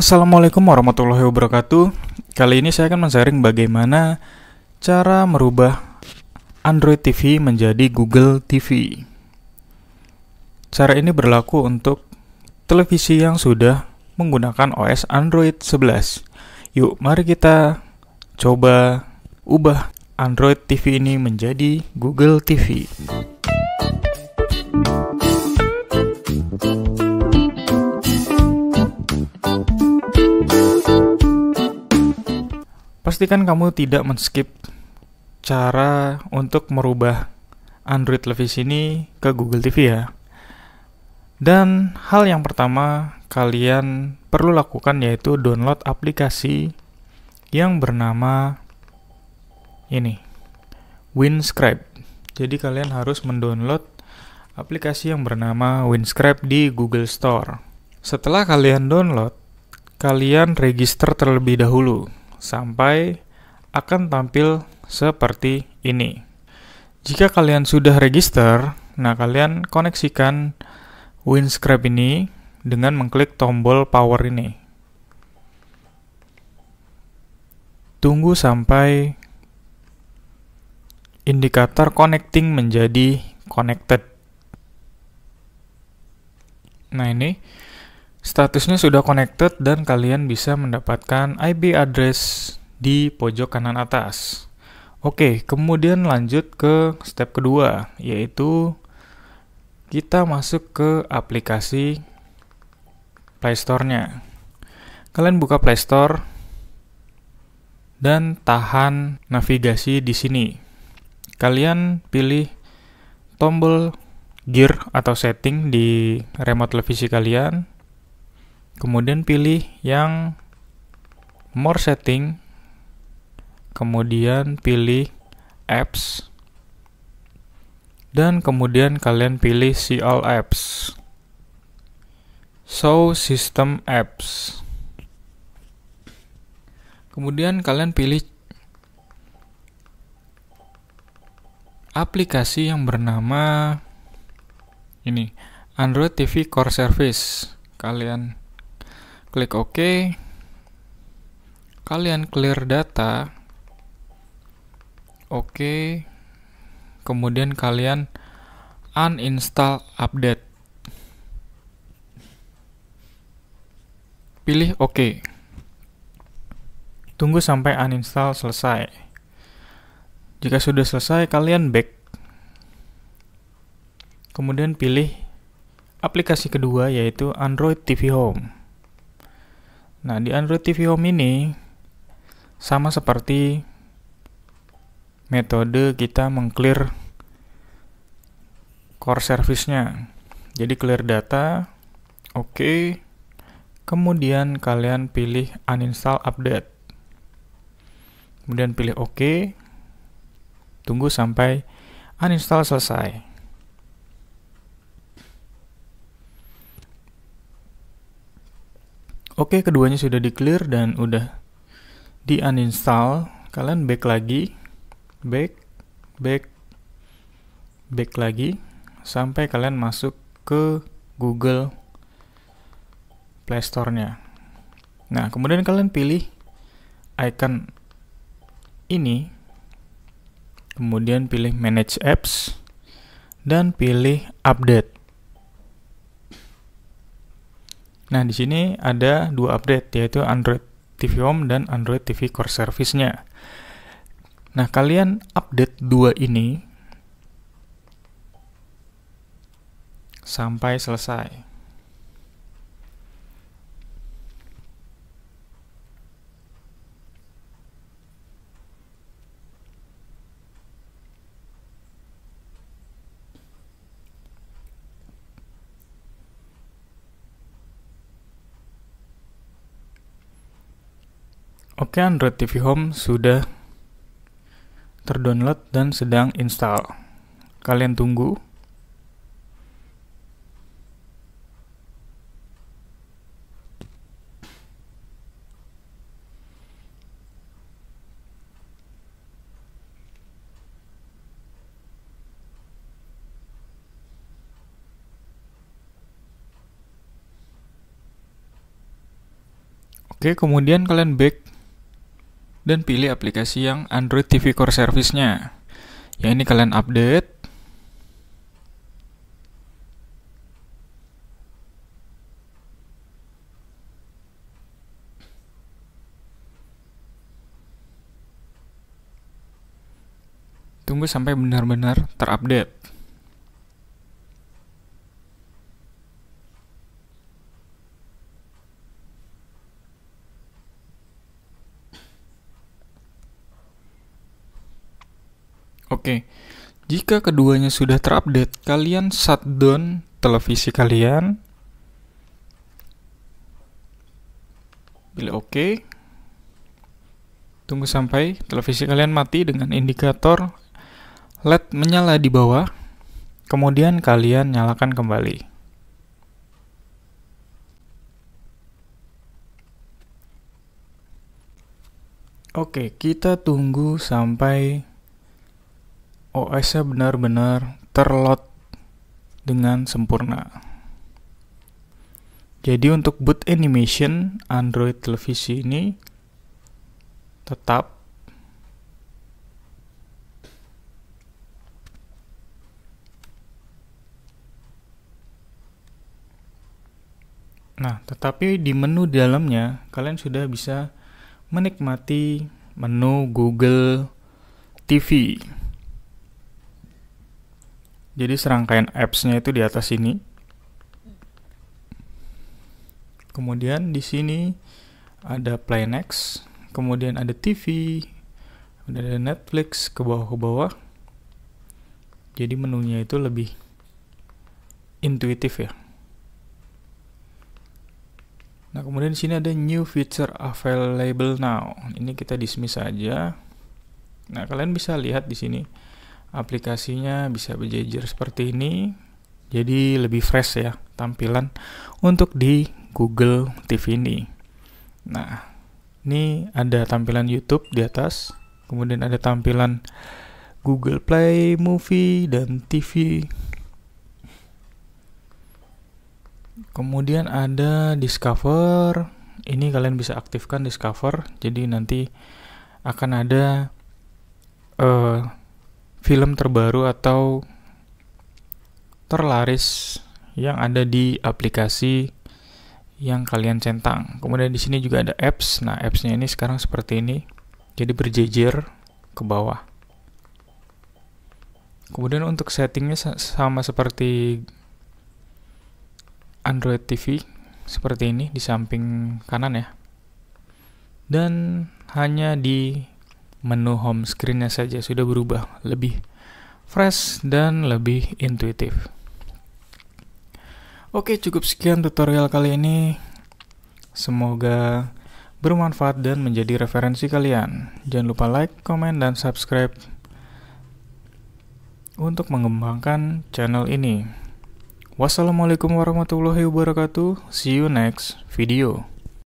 Assalamualaikum warahmatullahi wabarakatuh. Kali ini saya akan men bagaimana cara merubah Android TV menjadi Google TV. Cara ini berlaku untuk televisi yang sudah menggunakan OS Android 11. Yuk, mari kita coba ubah Android TV ini menjadi Google TV. pastikan kamu tidak men-skip cara untuk merubah Android Levis ini ke Google TV ya. Dan hal yang pertama kalian perlu lakukan yaitu download aplikasi yang bernama ini Winscribe. Jadi kalian harus mendownload aplikasi yang bernama Winscribe di Google Store. Setelah kalian download, kalian register terlebih dahulu sampai akan tampil seperti ini. Jika kalian sudah register, nah kalian koneksikan WinScribe ini dengan mengklik tombol power ini. Tunggu sampai indikator connecting menjadi connected. Nah ini Statusnya sudah connected dan kalian bisa mendapatkan IP address di pojok kanan atas. Oke, kemudian lanjut ke step kedua, yaitu kita masuk ke aplikasi Play Store-nya. Kalian buka Play Store dan tahan navigasi di sini. Kalian pilih tombol gear atau setting di remote televisi kalian kemudian pilih yang more setting kemudian pilih apps dan kemudian kalian pilih see all apps show system apps kemudian kalian pilih aplikasi yang bernama ini Android TV Core Service kalian klik OK. Kalian clear data. Oke. Kemudian kalian uninstall update. Pilih OK. Tunggu sampai uninstall selesai. Jika sudah selesai, kalian back. Kemudian pilih aplikasi kedua yaitu Android TV Home. Nah, di Android TV Home ini sama seperti metode kita mengclear core service-nya. Jadi clear data, oke. Okay. Kemudian kalian pilih uninstall update. Kemudian pilih oke. Okay. Tunggu sampai uninstall selesai. Oke, keduanya sudah di clear dan udah di uninstall. Kalian back lagi, back, back, back lagi sampai kalian masuk ke Google Play Store-nya. Nah, kemudian kalian pilih icon ini, kemudian pilih Manage Apps, dan pilih Update. Nah, di sini ada dua update, yaitu Android TV Home dan Android TV Core Service-nya. Nah, kalian update dua ini sampai selesai. Oke, Android TV Home sudah terdownload dan sedang install. Kalian tunggu. Oke, kemudian kalian back dan pilih aplikasi yang Android TV Core Service-nya. Ya ini kalian update. Tunggu sampai benar-benar terupdate. Oke, jika keduanya sudah terupdate, kalian shutdown televisi kalian. Pilih oke. Tunggu sampai televisi kalian mati dengan indikator LED menyala di bawah. Kemudian kalian nyalakan kembali. Oke, kita tunggu sampai OS-nya benar-benar terlot dengan sempurna. Jadi untuk boot animation Android televisi ini tetap Nah, tetapi di menu dalamnya kalian sudah bisa menikmati menu Google TV. Jadi serangkaian apps-nya itu di atas sini. Kemudian di sini ada Play Next, kemudian ada TV, kemudian ada Netflix ke bawah ke bawah. Jadi menunya itu lebih intuitif ya. Nah, kemudian di sini ada new feature available now. Ini kita dismiss aja. Nah, kalian bisa lihat di sini aplikasinya bisa berjejer seperti ini jadi lebih fresh ya tampilan untuk di Google TV ini nah ini ada tampilan YouTube di atas kemudian ada tampilan Google Play Movie dan TV kemudian ada Discover ini kalian bisa aktifkan Discover jadi nanti akan ada uh, film terbaru atau terlaris yang ada di aplikasi yang kalian centang. Kemudian di sini juga ada apps. Nah, appsnya ini sekarang seperti ini. Jadi berjejer ke bawah. Kemudian untuk settingnya sama seperti Android TV seperti ini di samping kanan ya. Dan hanya di menu home screennya saja sudah berubah lebih fresh dan lebih intuitif. Oke, cukup sekian tutorial kali ini. Semoga bermanfaat dan menjadi referensi kalian. Jangan lupa like, komen, dan subscribe untuk mengembangkan channel ini. Wassalamualaikum warahmatullahi wabarakatuh. See you next video.